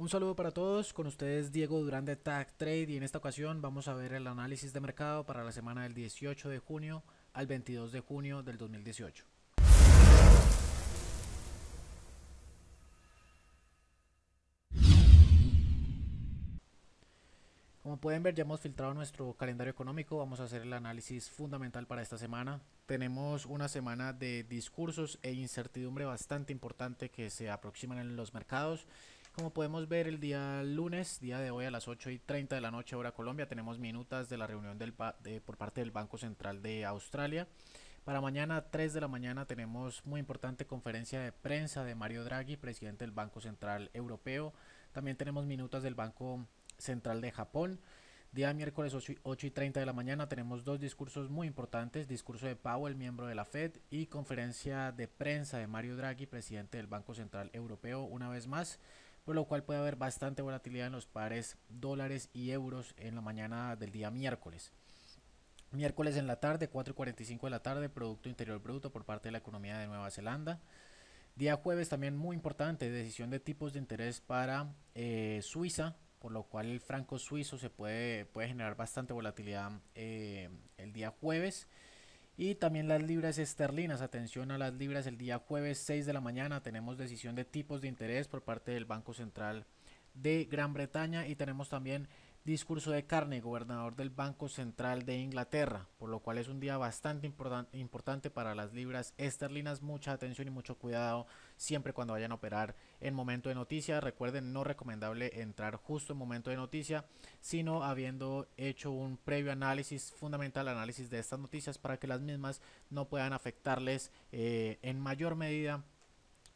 Un saludo para todos, con ustedes Diego Durán de Tag Trade y en esta ocasión vamos a ver el análisis de mercado para la semana del 18 de junio al 22 de junio del 2018. Como pueden ver ya hemos filtrado nuestro calendario económico, vamos a hacer el análisis fundamental para esta semana. Tenemos una semana de discursos e incertidumbre bastante importante que se aproximan en los mercados como podemos ver, el día lunes, día de hoy a las 8 y 30 de la noche, hora Colombia, tenemos minutas de la reunión del, por parte del Banco Central de Australia. Para mañana, 3 de la mañana, tenemos muy importante conferencia de prensa de Mario Draghi, presidente del Banco Central Europeo. También tenemos minutas del Banco Central de Japón. Día miércoles 8 y 30 de la mañana tenemos dos discursos muy importantes, discurso de Powell, miembro de la Fed, y conferencia de prensa de Mario Draghi, presidente del Banco Central Europeo, una vez más por lo cual puede haber bastante volatilidad en los pares dólares y euros en la mañana del día miércoles. Miércoles en la tarde, 4.45 de la tarde, Producto Interior Bruto por parte de la economía de Nueva Zelanda. Día jueves también muy importante, decisión de tipos de interés para eh, Suiza, por lo cual el franco suizo se puede, puede generar bastante volatilidad eh, el día jueves. Y también las libras esterlinas. Atención a las libras. El día jueves 6 de la mañana tenemos decisión de tipos de interés por parte del Banco Central de Gran Bretaña y tenemos también discurso de carne, gobernador del Banco Central de Inglaterra, por lo cual es un día bastante importante para las libras esterlinas. Mucha atención y mucho cuidado siempre cuando vayan a operar en momento de noticia. Recuerden, no recomendable entrar justo en momento de noticia, sino habiendo hecho un previo análisis, fundamental análisis de estas noticias para que las mismas no puedan afectarles eh, en mayor medida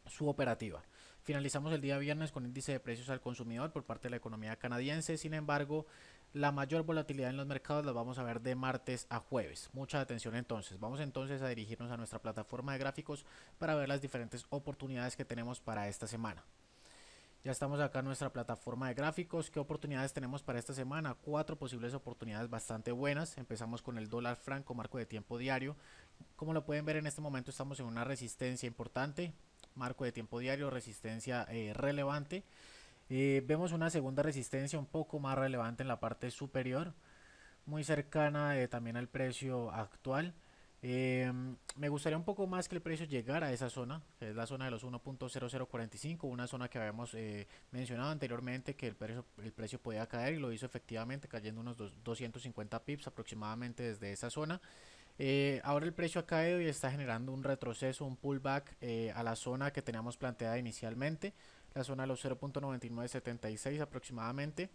su operativa. Finalizamos el día viernes con índice de precios al consumidor por parte de la economía canadiense, sin embargo, la mayor volatilidad en los mercados la vamos a ver de martes a jueves. Mucha atención entonces. Vamos entonces a dirigirnos a nuestra plataforma de gráficos para ver las diferentes oportunidades que tenemos para esta semana. Ya estamos acá en nuestra plataforma de gráficos. ¿Qué oportunidades tenemos para esta semana? Cuatro posibles oportunidades bastante buenas. Empezamos con el dólar franco, marco de tiempo diario. Como lo pueden ver en este momento estamos en una resistencia importante marco de tiempo diario, resistencia eh, relevante. Eh, vemos una segunda resistencia un poco más relevante en la parte superior, muy cercana eh, también al precio actual. Em, me gustaría un poco más que el precio llegara a esa zona, que es la zona de los 1.0045, una zona que habíamos mencionado anteriormente que el precio, el precio podía caer y lo hizo efectivamente cayendo unos 250 pips aproximadamente desde esa zona. Eh, ahora el precio ha caído y está generando un retroceso, un pullback eh, a la zona que teníamos planteada inicialmente, la zona de los 0.9976 aproximadamente.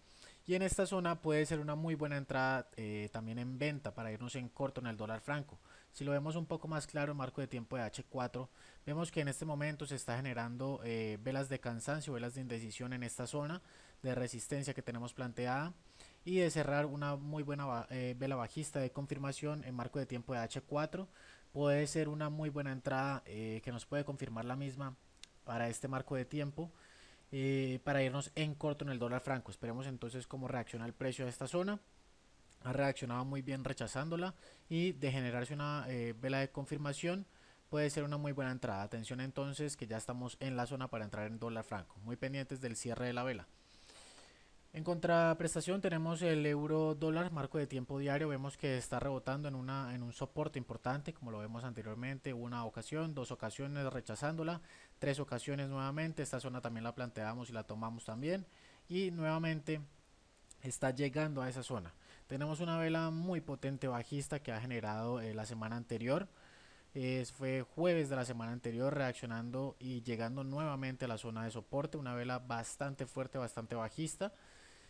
Y en esta zona puede ser una muy buena entrada eh, también en venta para irnos en corto en el dólar franco. Si lo vemos un poco más claro, en marco de tiempo de H4, vemos que en este momento se está generando velas de cansancio, velas de indecisión en esta zona de resistencia que tenemos planteada y de cerrar una muy buena eh, vela bajista de confirmación en marco de tiempo de H4 puede ser una muy buena entrada eh, que nos puede confirmar la misma para este marco de tiempo eh, para irnos en corto en el dólar franco esperemos entonces cómo reacciona el precio de esta zona ha reaccionado muy bien rechazándola y de generarse una vela de confirmación puede ser una muy buena entrada atención entonces que ya estamos en la zona para entrar en dólar franco muy pendientes del cierre de la vela en contraprestación tenemos el euro dólar, marco de tiempo diario, vemos que está rebotando en, en un soporte importante, como lo vemos anteriormente, una ocasión, dos ocasiones rechazándola, tres ocasiones nuevamente, esta zona también la planteamos y la tomamos también, y nuevamente está llegando a esa zona. Tenemos una vela muy potente bajista que ha generado eh, la semana anterior, fue jueves de la semana anterior reaccionando y llegando nuevamente a la zona de soporte, una vela bastante fuerte, bastante bajista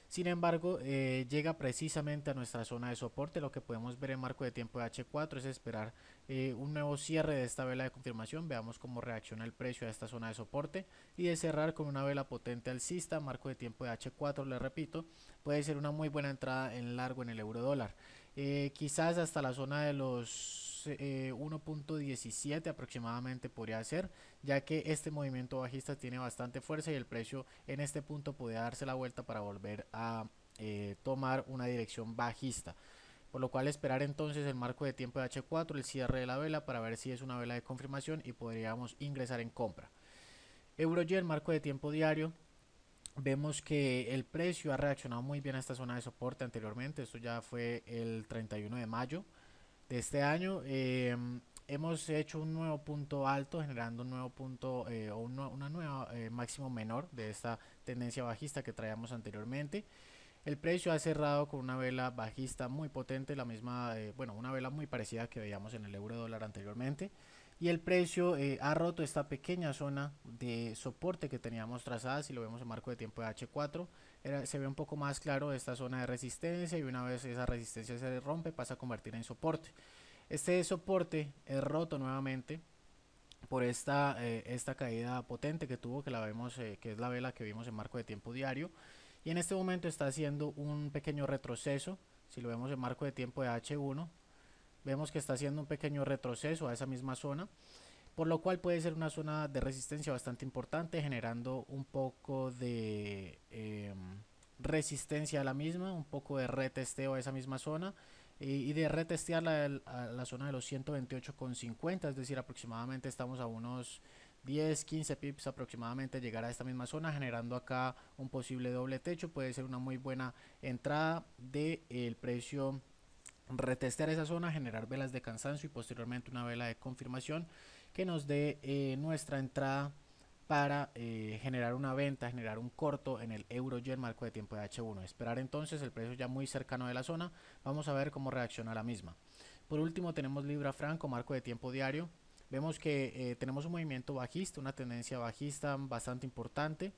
sin embargo, eh, llega precisamente a nuestra zona de soporte. Lo que podemos ver en marco de tiempo de H4 es esperar eh, un nuevo cierre de esta vela de confirmación. Veamos cómo reacciona el precio a esta zona de soporte. Y de cerrar con una vela potente alcista, marco de tiempo de H4, le repito, puede ser una muy buena entrada en largo en el euro dólar. Eh, quizás hasta la zona de los 1.17 eh, aproximadamente podría ser, ya que este movimiento bajista tiene bastante fuerza y el precio en este punto podría darse la vuelta para volver a eh, tomar una dirección bajista. Por lo cual esperar entonces el marco de tiempo de H4, el cierre de la vela para ver si es una vela de confirmación y podríamos ingresar en compra. el marco de tiempo diario, vemos que el precio ha reaccionado muy bien a esta zona de soporte anteriormente, esto ya fue el 31 de mayo de este año. Eh, hemos hecho un nuevo punto alto, generando un nuevo punto eh, o una nueva eh, máximo menor de esta tendencia bajista que traíamos anteriormente. El precio ha cerrado con una vela bajista muy potente, la misma, bueno, una vela muy parecida que veíamos en el euro dólar anteriormente y el precio eh, ha roto esta pequeña zona de soporte que teníamos trazada si lo vemos en marco de tiempo de H4 se ve un poco más claro esta zona de resistencia y una vez esa resistencia se rompe pasa a convertir en soporte este soporte es roto nuevamente por esta, eh, esta caída potente que tuvo que la vemos eh, que es la vela que vimos en marco de tiempo diario y en este momento está haciendo un pequeño retroceso si lo vemos en marco de tiempo de H1 Vemos que está haciendo un pequeño retroceso a esa misma zona, por lo cual puede ser una zona de resistencia bastante importante, generando un poco de em, resistencia a la misma, un poco de retesteo a esa misma zona y, de retestear la, la zona de los 128,50, es decir, aproximadamente estamos a unos 10, 15 pips aproximadamente llegar a esta misma zona, generando acá un posible doble techo, puede ser una muy buena entrada del precio retestear esa zona, generar velas de cansancio y posteriormente una vela de confirmación que nos dé eh, nuestra entrada para eh, generar una venta, generar un corto en el euro yen marco de tiempo de H1. Esperar entonces el precio ya muy cercano de la zona. Vamos a ver cómo reacciona la misma. Por último tenemos libra franco marco de tiempo diario. Vemos que eh, tenemos un movimiento bajista, una tendencia bajista bastante importante.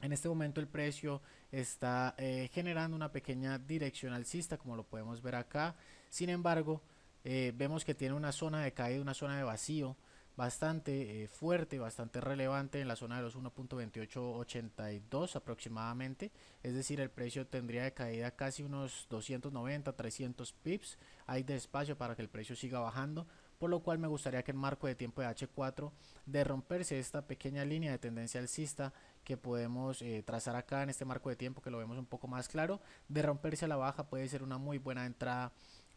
En este momento el precio está eh, generando una pequeña dirección alcista, como lo podemos ver acá. Sin embargo, eh, vemos que tiene una zona de caída, una zona de vacío bastante eh, fuerte, bastante relevante en la zona de los 1.2882 aproximadamente. Es decir, el precio tendría de caída casi unos 290, 300 pips. Hay despacio para que el precio siga bajando por lo cual me gustaría que en marco de tiempo de H4 de romperse esta pequeña línea de tendencia alcista que podemos eh, trazar acá en este marco de tiempo que lo vemos un poco más claro, de romperse a la baja puede ser una muy buena entrada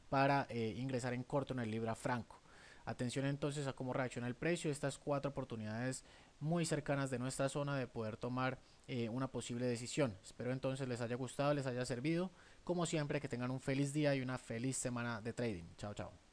para eh, ingresar en corto en el Libra Franco. Atención entonces a cómo reacciona el precio, estas cuatro oportunidades muy cercanas de nuestra zona de poder tomar eh, una posible decisión. Espero entonces les haya gustado, les haya servido. Como siempre, que tengan un feliz día y una feliz semana de trading. Chao, chao.